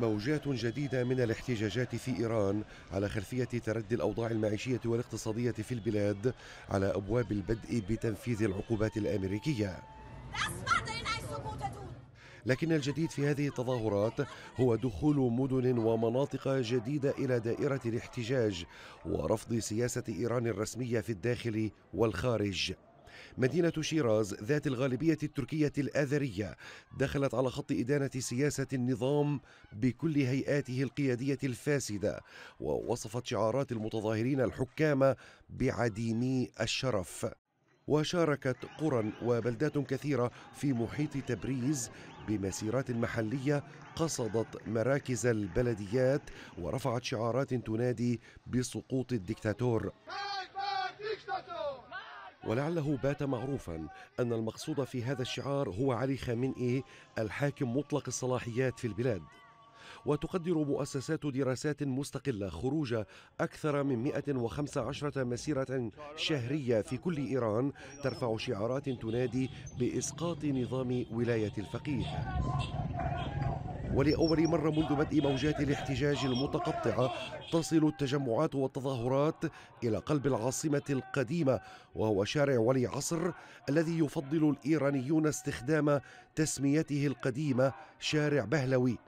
موجات جديدة من الاحتجاجات في إيران على خلفية تردي الأوضاع المعيشية والاقتصادية في البلاد على أبواب البدء بتنفيذ العقوبات الأمريكية لكن الجديد في هذه التظاهرات هو دخول مدن ومناطق جديدة إلى دائرة الاحتجاج ورفض سياسة إيران الرسمية في الداخل والخارج مدينة شيراز ذات الغالبية التركية الآذرية دخلت على خط إدانة سياسة النظام بكل هيئاته القيادية الفاسدة ووصفت شعارات المتظاهرين الحكام بعديمي الشرف وشاركت قرى وبلدات كثيره في محيط تبريز بمسيرات محليه قصدت مراكز البلديات ورفعت شعارات تنادي بسقوط الدكتاتور ولعله بات معروفا أن المقصود في هذا الشعار هو علي خامنئي الحاكم مطلق الصلاحيات في البلاد وتقدر مؤسسات دراسات مستقلة خروج أكثر من 115 مسيرة شهرية في كل إيران ترفع شعارات تنادي بإسقاط نظام ولاية الفقيه ولأول مرة منذ بدء موجات الاحتجاج المتقطعة تصل التجمعات والتظاهرات إلى قلب العاصمة القديمة وهو شارع ولي عصر الذي يفضل الإيرانيون استخدام تسميته القديمة شارع بهلوي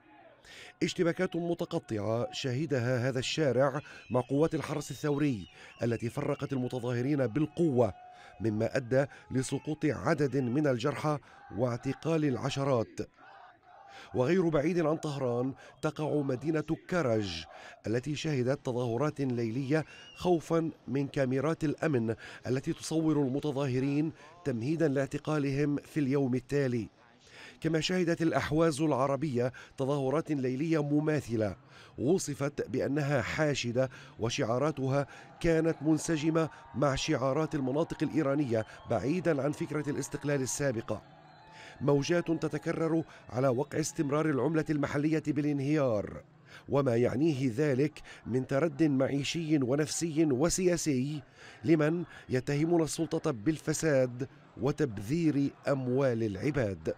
اشتباكات متقطعة شهدها هذا الشارع مع قوات الحرس الثوري التي فرقت المتظاهرين بالقوة مما أدى لسقوط عدد من الجرحى واعتقال العشرات وغير بعيد عن طهران تقع مدينة كرج التي شهدت تظاهرات ليلية خوفا من كاميرات الأمن التي تصور المتظاهرين تمهيدا لاعتقالهم في اليوم التالي كما شهدت الأحواز العربية تظاهرات ليلية مماثلة وصفت بأنها حاشدة وشعاراتها كانت منسجمة مع شعارات المناطق الإيرانية بعيدا عن فكرة الاستقلال السابقة موجات تتكرر على وقع استمرار العمله المحليه بالانهيار وما يعنيه ذلك من ترد معيشي ونفسي وسياسي لمن يتهمون السلطه بالفساد وتبذير اموال العباد